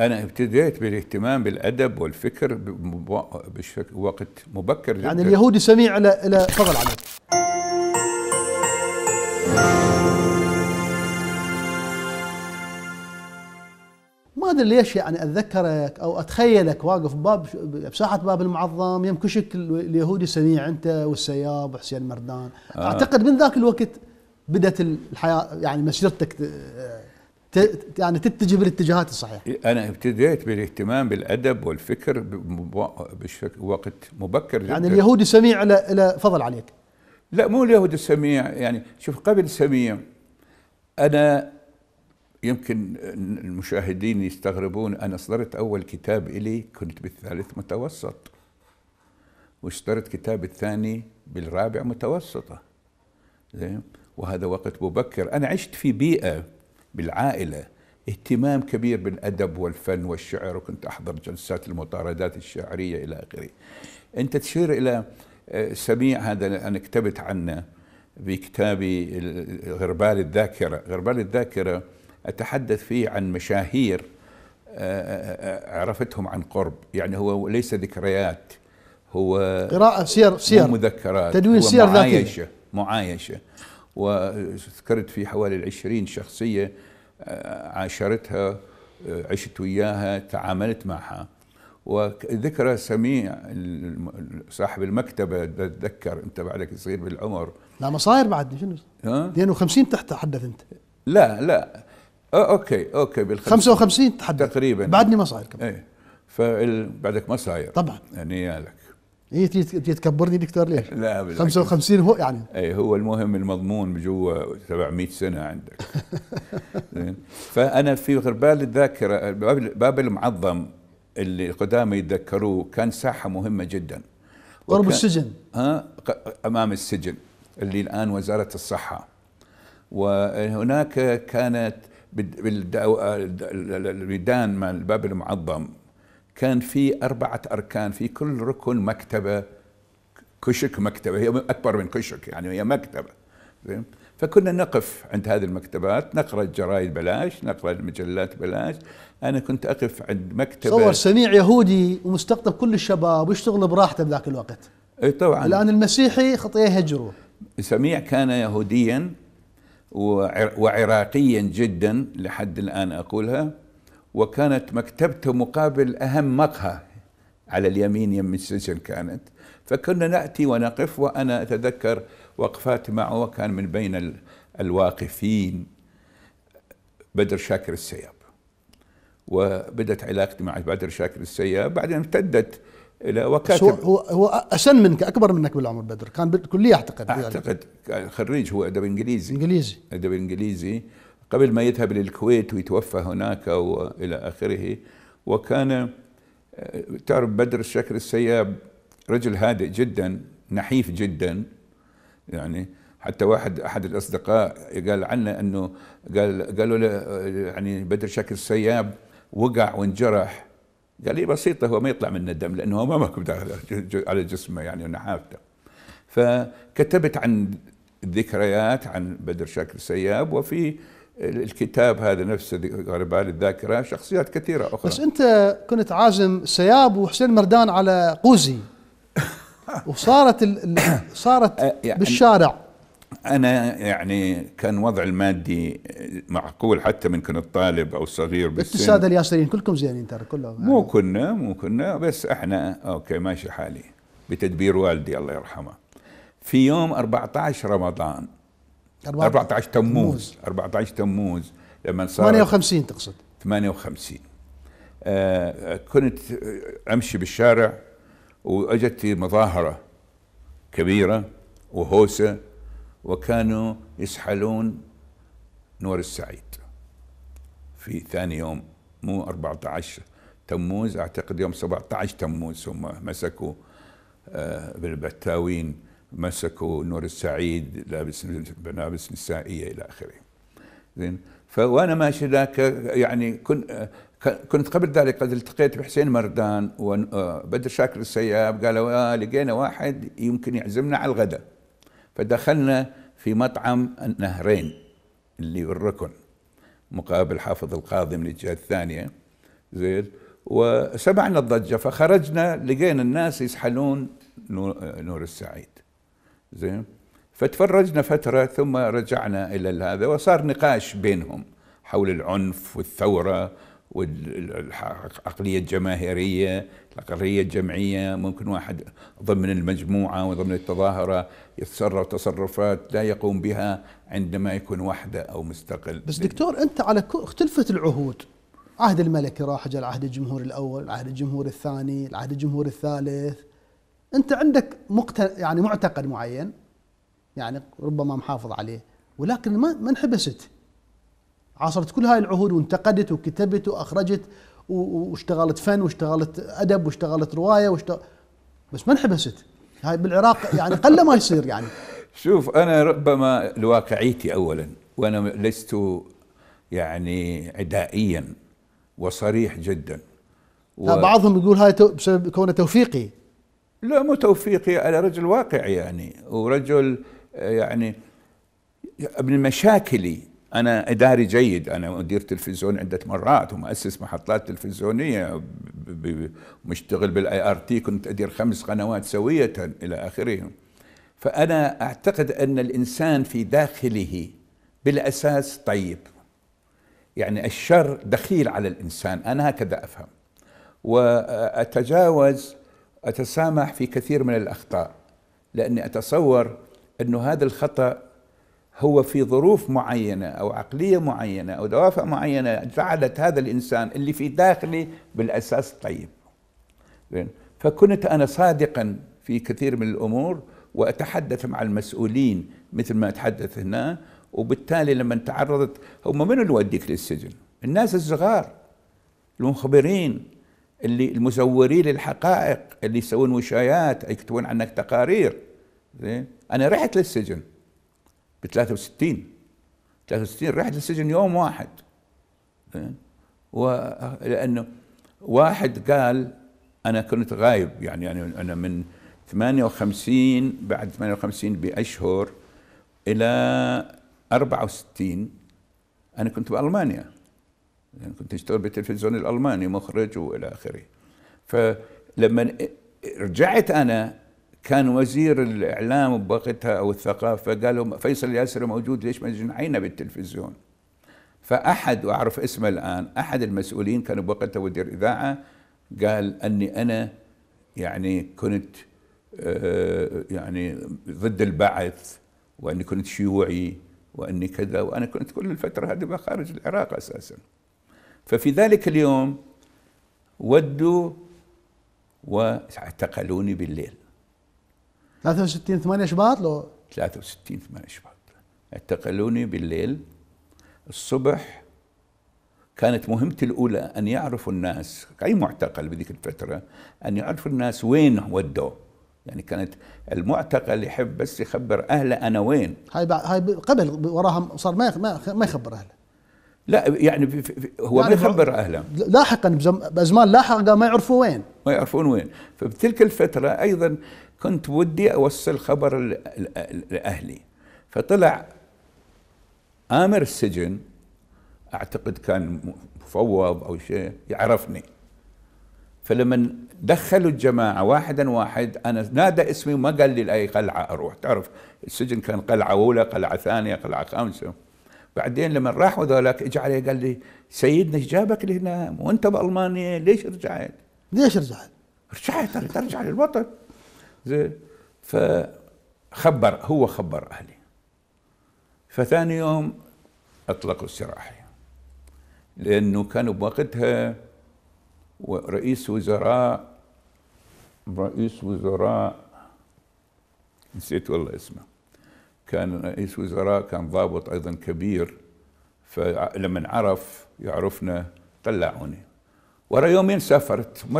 انا ابتديت بالاهتمام بالادب والفكر بوقت مبكر جدا يعني اليهودي سميع الى الى فضل عليك ما ادري ليش يعني اتذكرك او اتخيلك واقف باب بساحه باب المعظم يمكشك اليهودي سميع انت والسياب وحسين مردان آه. اعتقد من ذاك الوقت بدات الحياه يعني مسيرتك يعني تتجه بالاتجاهات الصحيحه. إيه، انا ابتديت بالاهتمام بالادب والفكر بوقت مبكر يعني جدا. يعني اليهودي سميع له فضل عليك. لا مو اليهودي السميع يعني شوف قبل سميع انا يمكن المشاهدين يستغربون انا اصدرت اول كتاب الي كنت بالثالث متوسط. واشتريت كتاب الثاني بالرابع متوسطه. زين وهذا وقت مبكر انا عشت في بيئه بالعائله اهتمام كبير بالادب والفن والشعر وكنت احضر جلسات المطاردات الشعريه الى اخره. انت تشير الى آه، سميع هذا انا كتبت عنه بكتابي غربال الذاكره، غربال الذاكره اتحدث فيه عن مشاهير آه، آه، عرفتهم عن قرب، يعني هو ليس ذكريات هو قراءة سير سير مذكرات تدوين سير معايشة معايشة وذكرت في حوالي العشرين شخصية آه، عاشرتها آه، عشت وياها تعاملت معها وذكرى سميع صاحب المكتبة بتذكر أنت بعدك صغير بالعمر لا مصاير بعدني شنو؟ ها؟ 52 تحت تحدث أنت لا لا اوكي اوكي بال 55 تحدث تقريبا بعدني مصاير كمان ايه فبعدك مصاير طبعا يعني يا لك هي إيه، تيجي تكبرني دكتور ليش؟ لا بالعكس 55 هو يعني اي هو المهم المضمون جوا 700 سنه عندك زين فانا في غربال الذاكره باب المعظم اللي قدامي يتذكروه كان ساحه مهمه جدا قرب السجن ها امام السجن اللي الان وزاره الصحه وهناك كانت بالميدان مع الباب المعظم كان في أربعة أركان في كل ركن مكتبة كشك مكتبة هي أكبر من كشك يعني هي مكتبة فكنا نقف عند هذه المكتبات نقرأ الجرائد بلاش نقرأ المجلات بلاش أنا كنت أقف عند مكتبة صور سميع يهودي ومستقطب كل الشباب ويشتغل براحته بذاك الوقت اي طبعا الآن المسيحي خطيه هجروا سميع كان يهوديا وعراقيا جدا لحد الآن أقولها وكانت مكتبته مقابل أهم مقهى على اليمين يم السجن كانت فكنا نأتي ونقف وأنا أتذكر وقفات معه وكان من بين الواقفين بدر شاكر السياب وبدت علاقتي مع بدر شاكر السياب بعدين امتدت الى وكاتب هو هو اسن منك اكبر منك بالعمر بدر كان بالكليه اعتقد اعتقد خريج هو ادب انجليزي انجليزي ادب انجليزي قبل ما يذهب للكويت ويتوفى هناك والى اخره وكان آه، تعرف بدر الشكر السياب رجل هادئ جدا نحيف جدا يعني حتى واحد احد الاصدقاء قال عنه انه قال قالوا له آه، يعني بدر شكر السياب وقع وانجرح قال لي إيه، بسيطه هو ما يطلع منه الدم لانه هو ما على جسمه يعني ونحافته فكتبت عن ذكريات عن بدر شاكر السياب وفي الكتاب هذا نفسه غربال الذاكره شخصيات كثيره اخرى بس انت كنت عازم سياب وحسين مردان على قوزي وصارت صارت أه، يعني بالشارع انا يعني كان وضع المادي معقول حتى من كنت طالب او صغير بس الساده الياسرين كلكم زينين ترى كلهم يعني. مو كنا مو كنا بس احنا اوكي ماشي حالي بتدبير والدي الله يرحمه في يوم 14 رمضان 14 تموز 14 تموز لما صار 58 تقصد 58 آه كنت امشي بالشارع واجت مظاهره كبيره وهوسه وكانوا يسحلون نور السعيد في ثاني يوم مو 14 تموز اعتقد يوم 17 تموز هم مسكوا آه بالبتاوين مسكوا نور السعيد لابس ملابس نسائيه الى اخره زين فوانا ماشي ذاك يعني كنت آه، كنت قبل ذلك قد التقيت بحسين مردان وبدر آه، شاكر السياب قالوا آه لقينا واحد يمكن يعزمنا على الغداء فدخلنا في مطعم النهرين اللي بالركن مقابل حافظ القاضي من الجهه الثانيه زين وسمعنا الضجه فخرجنا لقينا الناس يسحلون آه، نور السعيد زين فتفرجنا فترة ثم رجعنا إلى هذا وصار نقاش بينهم حول العنف والثورة والعقلية الجماهيرية العقلية الجمعية ممكن واحد ضمن المجموعة وضمن التظاهرة يتصرف تصرفات لا يقوم بها عندما يكون وحده أو مستقل بس دكتور أنت على اختلفت العهود عهد الملكي راح جاء العهد الجمهوري الأول العهد الجمهوري الثاني العهد الجمهوري الثالث انت عندك مقت... يعني معتقد معين يعني ربما محافظ عليه ولكن ما ما انحبست عاصرت كل هاي العهود وانتقدت وكتبت واخرجت واشتغلت فن واشتغلت ادب واشتغلت روايه واشتغل بس ما انحبست هاي بالعراق يعني قل ما يصير يعني شوف انا ربما لواقعيتي اولا وانا لست يعني عدائيا وصريح جدا و... بعضهم يقول هاي بسبب كونه توفيقي لا مو توفيقي انا رجل واقع يعني ورجل آه، يعني من مشاكلي انا اداري جيد انا ادير تلفزيون عده مرات ومؤسس محطات تلفزيونيه ومشتغل بالاي ار تي كنت ادير خمس قنوات سويه الى اخره فانا اعتقد ان الانسان في داخله بالاساس طيب يعني الشر دخيل على الانسان انا هكذا افهم واتجاوز أتسامح في كثير من الأخطاء لأني أتصور أن هذا الخطأ هو في ظروف معينة أو عقلية معينة أو دوافع معينة جعلت هذا الإنسان اللي في داخلي بالأساس طيب فكنت أنا صادقا في كثير من الأمور وأتحدث مع المسؤولين مثل ما أتحدث هنا وبالتالي لما تعرضت هم من اللي وديك للسجن الناس الصغار المخبرين اللي المزورين للحقائق اللي يسوون وشايات يكتبون عنك تقارير زين انا رحت للسجن ب 63 63 رحت للسجن يوم واحد زين لانه واحد قال انا كنت غايب يعني انا انا من 58 بعد 58 باشهر الى 64 انا كنت بالمانيا يعني كنت اشتغل بالتلفزيون الالماني مخرج والى اخره فلما رجعت انا كان وزير الاعلام بوقتها او الثقافه قالوا فيصل ياسر موجود ليش ما جنحينا بالتلفزيون فاحد واعرف اسمه الان احد المسؤولين كان بوقتها مدير اذاعه قال اني انا يعني كنت آه، يعني ضد البعث واني كنت شيوعي واني كذا وانا كنت كل الفتره هذه خارج العراق اساسا ففي ذلك اليوم ودوا واعتقلوني بالليل 63 8 شباط لو 63 8 شباط اعتقلوني بالليل الصبح كانت مهمتي الأولى أن يعرفوا الناس أي معتقل بذيك الفترة أن يعرفوا الناس وين ودوه يعني كانت المعتقل يحب بس يخبر أهله أنا وين هاي هاي قبل وراها صار ما ما يخبر أهله لا يعني هو يعني ما يخبر اهله لاحقا بازمان لاحقه ما يعرفوا وين ما يعرفون وين فبتلك الفتره ايضا كنت ودي اوصل خبر لاهلي فطلع امر السجن اعتقد كان مفوض او شيء يعرفني فلما دخلوا الجماعه واحدا واحد انا نادى اسمي وما قال لي لاي قلعه اروح تعرف السجن كان قلعه اولى قلعه ثانيه قلعه خامسه بعدين لما راحوا ذولاك اجى علي قال لي سيدنا ايش جابك لهنا وانت بالمانيا ليش رجعت؟ ليش رجعت؟ رجعت اريد ارجع للوطن زين فخبر هو خبر اهلي فثاني يوم اطلقوا السراحي لانه كانوا بوقتها رئيس وزراء رئيس وزراء نسيت والله اسمه كان رئيس وزراء كان ضابط ايضا كبير فلما عرف يعرفنا طلعوني ورا يومين سافرت